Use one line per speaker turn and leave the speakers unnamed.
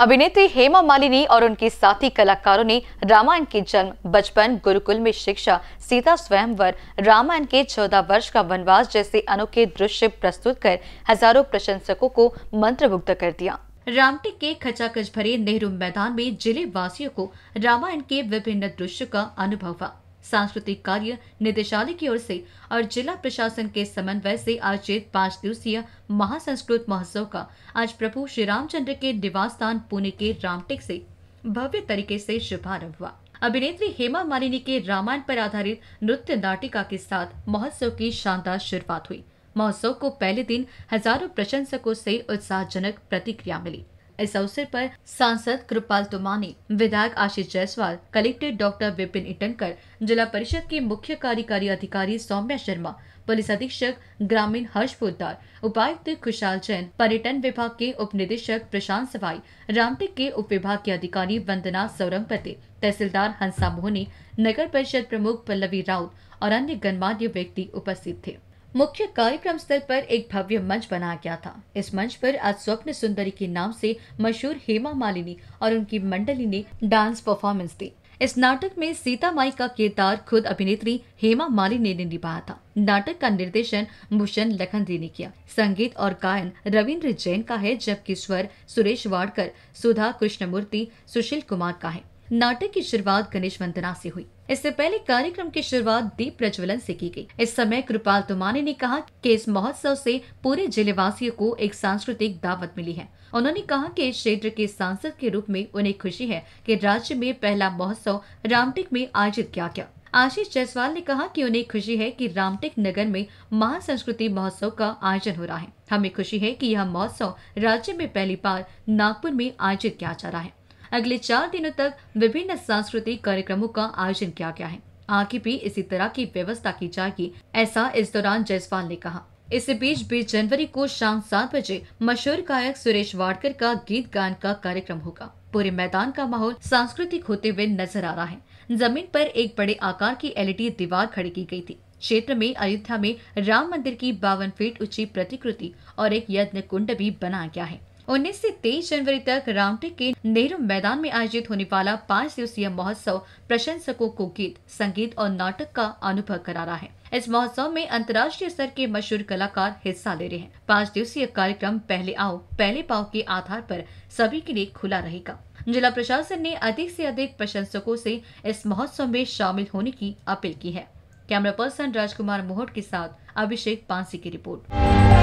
अभिनेत्री हेमा मालिनी और उनके साथी कलाकारों ने रामायण के जन्म बचपन गुरुकुल में शिक्षा सीता स्वयंवर रामायण के चौदह वर्ष का वनवास जैसे अनोखे दृश्य प्रस्तुत कर हजारों प्रशंसकों को मंत्रमुग्ध कर दिया रामटेक के खचाखच भरे नेहरू मैदान में जिले वासियों को रामायण के विभिन्न दृश्य का अनुभव हुआ सांस्कृतिक कार्य निदेशालय की ओर से और जिला प्रशासन के समन्वय से आयोजित पाँच दिवसीय महासंस्कृत महोत्सव का आज प्रभु श्री रामचंद्र के निवास स्थान पुणे के रामटेक से भव्य तरीके से शुभारंभ हुआ अभिनेत्री हेमा मालिनी के रामायण पर आधारित नृत्य नाटिका के साथ महोत्सव की शानदार शुरुआत हुई महोत्सव को पहले दिन हजारों प्रशंसकों से उत्साहजनक प्रतिक्रिया मिली इस अवसर पर सांसद कृपाल तुमानी विधायक आशीष जायसवाल कलेक्टर डॉक्टर विपिन इटनकर जिला परिषद के मुख्य कार्यकारी अधिकारी सौम्या शर्मा पुलिस अधीक्षक ग्रामीण हर्ष पोदार उपायुक्त खुशाल जैन पर्यटन विभाग के उप निदेशक प्रशांत सवाई रामटेक के उप विभाग के अधिकारी वंदना सौरमपति तहसीलदार हंसा मोहनी नगर परिषद प्रमुख पल्लवी राउत और अन्य गणमान्य व्यक्ति उपस्थित थे मुख्य कार्यक्रम स्थल पर एक भव्य मंच बनाया गया था इस मंच पर आज स्वप्न सुंदरी के नाम से मशहूर हेमा मालिनी और उनकी मंडली ने डांस परफॉर्मेंस दी इस नाटक में सीता माई का किरदार खुद अभिनेत्री हेमा मालिनी ने निभाया था नाटक का निर्देशन भूषण लखनदी ने किया संगीत और गायन रविन्द्र जैन का है जबकि स्वर सुरेश वाडकर सुधा कृष्णमूर्ति सुशील कुमार का है नाटक की शुरुआत गणेश वंदना से हुई इससे पहले कार्यक्रम की शुरुआत दीप प्रज्वलन से की गई इस समय कृपाल तुमाने ने कहा कि इस महोत्सव से पूरे जिले वासियों को एक सांस्कृतिक दावत मिली है उन्होंने कहा कि इस क्षेत्र के सांसद के रूप में उन्हें खुशी है कि राज्य में पहला महोत्सव रामटेक में आयोजित किया गया आशीष जायसवाल ने कहा कि उन्हें खुशी है कि रामटेक नगर में महासंस्कृति महोत्सव का आयोजन हो रहा है हमें खुशी है कि यह महोत्सव राज्य में पहली बार नागपुर में आयोजित किया जा रहा है अगले चार दिनों तक विभिन्न सांस्कृतिक कार्यक्रमों का आयोजन किया गया है आगे भी इसी तरह की व्यवस्था की जाएगी ऐसा इस दौरान जयसवाल ने कहा इस बीच बीस जनवरी को शाम सात बजे मशहूर गायक सुरेश वाडकर का गीत गान का कार्यक्रम होगा पूरे मैदान का माहौल सांस्कृतिक होते हुए नजर आ रहा है जमीन पर एक बड़े आकार की एलईडी दीवार खड़ी की गई थी क्षेत्र में अयोध्या में राम मंदिर की बावन फीट ऊंची प्रतिकृति और एक यज्ञ कुंड भी बनाया गया है उन्नीस से तेईस जनवरी तक रामटेक के नेहरू मैदान में आयोजित होने वाला पाँच दिवसीय महोत्सव प्रशंसकों को गीत संगीत और नाटक का अनुभव करा रहा है इस महोत्सव में अंतर्राष्ट्रीय स्तर के मशहूर कलाकार हिस्सा ले रहे हैं पाँच दिवसीय कार्यक्रम पहले आओ पहले पाओ के आधार पर सभी के लिए खुला रहेगा जिला प्रशासन ने अधिक से अधिक प्रशंसकों से इस महोत्सव में शामिल होने की अपील की है कैमरा पर्सन राजकुमार मोहट के साथ अभिषेक पांसी की रिपोर्ट